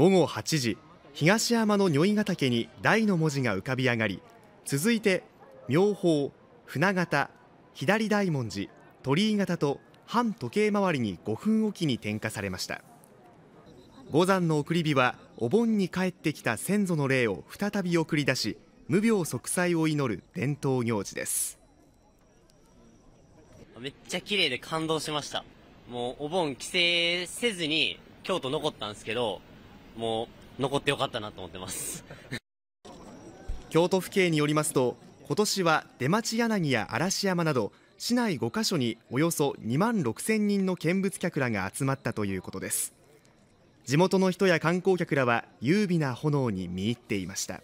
午後8時東山の如意ヶ岳に大の文字が浮かび上がり続いて妙法船形左大文字鳥居形と反時計回りに5分おきに点火されました五山の送り火はお盆に帰ってきた先祖の霊を再び送り出し無病息災を祈る伝統行事ですめっちゃ綺麗で感動しましたもうお盆帰省せずに京都残ったんですけどもう残ってよかったなと思ってます京都府警によりますと今年は出町柳や嵐山など市内5カ所におよそ2万6000人の見物客らが集まったということです地元の人や観光客らは優美な炎に見入っていました